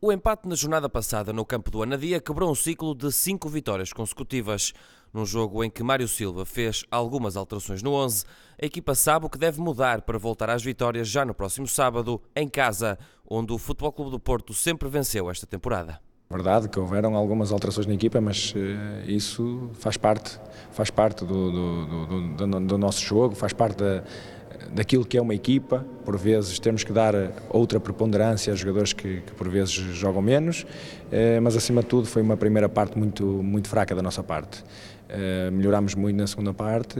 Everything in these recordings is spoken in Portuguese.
O empate na jornada passada no campo do Anadia quebrou um ciclo de cinco vitórias consecutivas. Num jogo em que Mário Silva fez algumas alterações no 11, a equipa sabe o que deve mudar para voltar às vitórias já no próximo sábado, em casa, onde o Futebol Clube do Porto sempre venceu esta temporada. Verdade que houveram algumas alterações na equipa, mas uh, isso faz parte, faz parte do do, do, do, do, nosso jogo, faz parte da, daquilo que é uma equipa, por vezes temos que dar outra preponderância a jogadores que, que por vezes jogam menos, eh, mas acima de tudo foi uma primeira parte muito, muito fraca da nossa parte. Eh, melhorámos muito na segunda parte,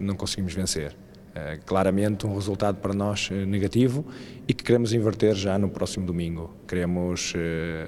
não conseguimos vencer. Eh, claramente um resultado para nós negativo e que queremos inverter já no próximo domingo. Queremos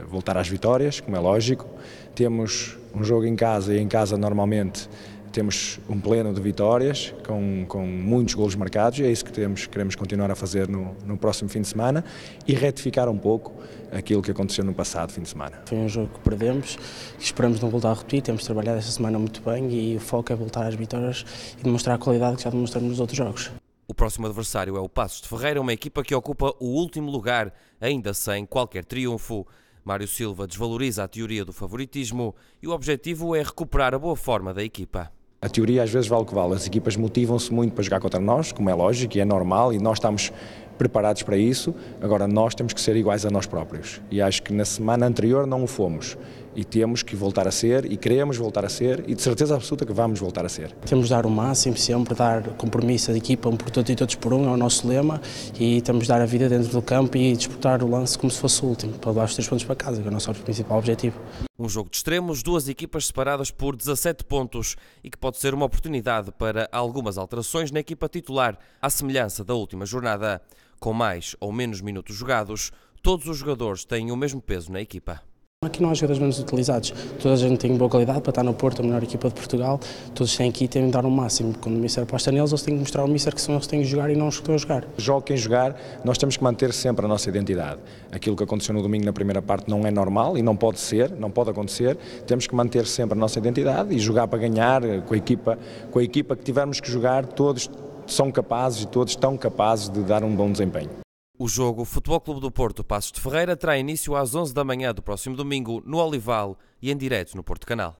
voltar às vitórias, como é lógico. Temos um jogo em casa e em casa normalmente temos um pleno de vitórias, com, com muitos golos marcados, e é isso que temos, queremos continuar a fazer no, no próximo fim de semana e retificar um pouco aquilo que aconteceu no passado fim de semana. Foi um jogo que perdemos, que esperamos não voltar a repetir, temos trabalhado esta semana muito bem e o foco é voltar às vitórias e demonstrar a qualidade que já demonstramos nos outros jogos. O próximo adversário é o Passos de Ferreira, uma equipa que ocupa o último lugar, ainda sem qualquer triunfo. Mário Silva desvaloriza a teoria do favoritismo e o objetivo é recuperar a boa forma da equipa. A teoria às vezes vale o que vale. As equipas motivam-se muito para jogar contra nós, como é lógico e é normal, e nós estamos preparados para isso. Agora, nós temos que ser iguais a nós próprios. E acho que na semana anterior não o fomos e temos que voltar a ser e queremos voltar a ser e de certeza absoluta que vamos voltar a ser. Temos de dar o máximo sempre, dar compromisso de equipa, um por todos e todos por um, é o nosso lema e temos de dar a vida dentro do campo e disputar o lance como se fosse o último, para levar os três pontos para casa, que é o nosso principal objetivo. Um jogo de extremos, duas equipas separadas por 17 pontos e que pode ser uma oportunidade para algumas alterações na equipa titular, à semelhança da última jornada. Com mais ou menos minutos jogados, todos os jogadores têm o mesmo peso na equipa. Aqui não há jogadores menos utilizados. Toda a gente tem boa qualidade para estar no Porto, a melhor equipa de Portugal. Todos têm aqui e têm de dar o um máximo. Quando o Mister aposta neles, eles têm que mostrar ao Mister que são eles que têm que jogar e não os que estão a jogar. quem jogar, nós temos que manter sempre a nossa identidade. Aquilo que aconteceu no domingo na primeira parte não é normal e não pode ser, não pode acontecer. Temos que manter sempre a nossa identidade e jogar para ganhar com a equipa, com a equipa que tivermos que jogar, todos são capazes e todos estão capazes de dar um bom desempenho. O jogo Futebol Clube do Porto Passos de Ferreira terá início às 11 da manhã do próximo domingo no Olival e em direto no Porto Canal.